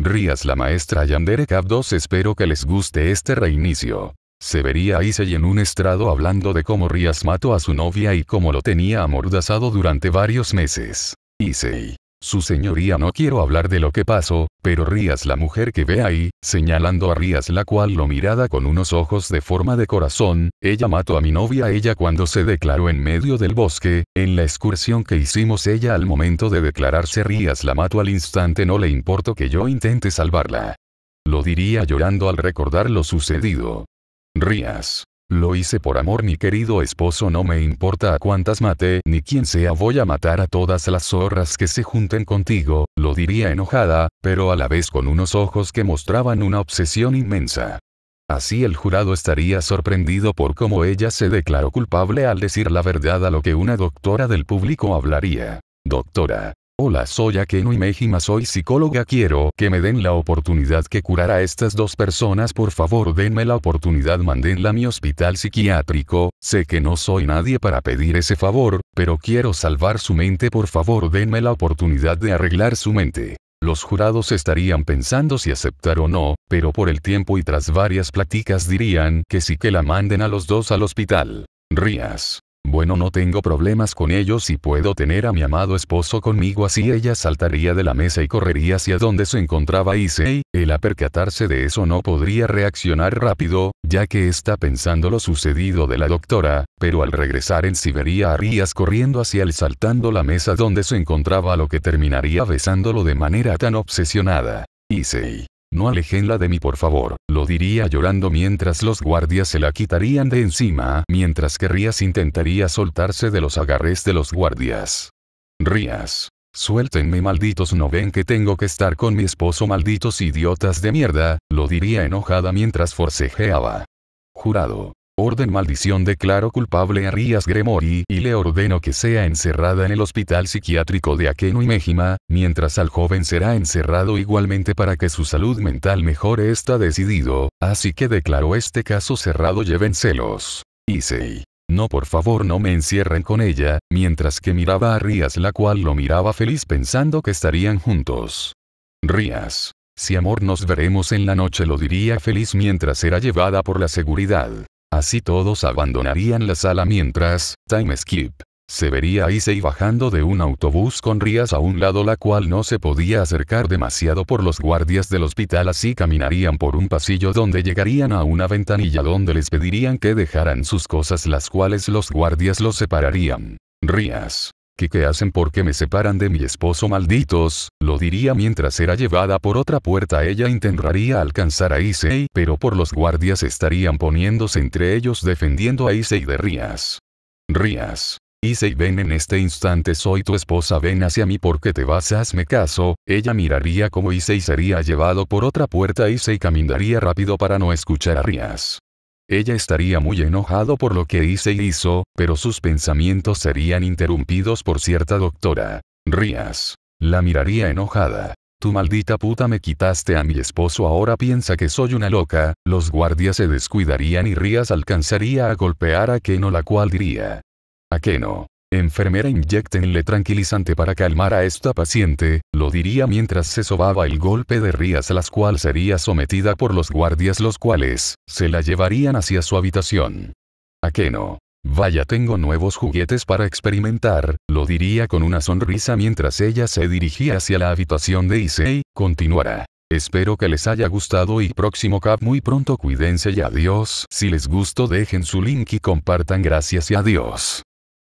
Rías la maestra Yandere Cap 2 espero que les guste este reinicio. Se vería a Issei en un estrado hablando de cómo Rías mató a su novia y cómo lo tenía amordazado durante varios meses. Issei. Su señoría no quiero hablar de lo que pasó, pero Rías la mujer que ve ahí, señalando a Rías la cual lo mirada con unos ojos de forma de corazón, ella mató a mi novia ella cuando se declaró en medio del bosque, en la excursión que hicimos ella al momento de declararse Rías la mató al instante no le importo que yo intente salvarla. Lo diría llorando al recordar lo sucedido. Rías. Lo hice por amor mi querido esposo no me importa a cuántas maté ni quién sea voy a matar a todas las zorras que se junten contigo, lo diría enojada, pero a la vez con unos ojos que mostraban una obsesión inmensa. Así el jurado estaría sorprendido por cómo ella se declaró culpable al decir la verdad a lo que una doctora del público hablaría. Doctora, Hola soy Akeno Mejima soy psicóloga quiero que me den la oportunidad que curar a estas dos personas por favor denme la oportunidad mandenla a mi hospital psiquiátrico, sé que no soy nadie para pedir ese favor, pero quiero salvar su mente por favor denme la oportunidad de arreglar su mente. Los jurados estarían pensando si aceptar o no, pero por el tiempo y tras varias pláticas dirían que sí que la manden a los dos al hospital. Rías. Bueno no tengo problemas con ellos y puedo tener a mi amado esposo conmigo así ella saltaría de la mesa y correría hacia donde se encontraba Issei, el a percatarse de eso no podría reaccionar rápido, ya que está pensando lo sucedido de la doctora, pero al regresar en Siberia, vería corriendo hacia él saltando la mesa donde se encontraba lo que terminaría besándolo de manera tan obsesionada. Issei. No alejenla de mí por favor, lo diría llorando mientras los guardias se la quitarían de encima, mientras que Rías intentaría soltarse de los agarres de los guardias. Rías. Suéltenme malditos no ven que tengo que estar con mi esposo malditos idiotas de mierda, lo diría enojada mientras forcejeaba. Jurado. Orden maldición declaro culpable a Rías Gremori y le ordeno que sea encerrada en el hospital psiquiátrico de Aqueno y Mejima, mientras al joven será encerrado igualmente para que su salud mental mejore está decidido, así que declaro este caso cerrado celos. Issei. No por favor no me encierren con ella, mientras que miraba a Rías la cual lo miraba feliz pensando que estarían juntos. Rías. Si amor nos veremos en la noche lo diría feliz mientras era llevada por la seguridad. Así todos abandonarían la sala mientras, Time Skip, se vería a Issei bajando de un autobús con Rías a un lado la cual no se podía acercar demasiado por los guardias del hospital así caminarían por un pasillo donde llegarían a una ventanilla donde les pedirían que dejaran sus cosas las cuales los guardias los separarían. Rías, ¿Qué, hacen porque me separan de mi esposo malditos? Lo diría mientras era llevada por otra puerta. Ella intentaría alcanzar a Issei, pero por los guardias estarían poniéndose entre ellos defendiendo a Issei de Rías. Rías. Issei ven en este instante soy tu esposa ven hacia mí porque te vas hazme caso, ella miraría como Issei sería llevado por otra puerta Issei caminaría rápido para no escuchar a Rías. Ella estaría muy enojado por lo que hice y hizo, pero sus pensamientos serían interrumpidos por cierta doctora. Rías. La miraría enojada. Tu maldita puta me quitaste a mi esposo ahora piensa que soy una loca, los guardias se descuidarían y Rías alcanzaría a golpear a Keno la cual diría. A Keno. Enfermera inyectenle tranquilizante para calmar a esta paciente, lo diría mientras se sobaba el golpe de Rías las cual sería sometida por los guardias los cuales, se la llevarían hacia su habitación. ¿A qué no? Vaya tengo nuevos juguetes para experimentar, lo diría con una sonrisa mientras ella se dirigía hacia la habitación de Issei, continuará. Espero que les haya gustado y próximo cap muy pronto cuídense y adiós. Si les gustó dejen su link y compartan gracias y adiós.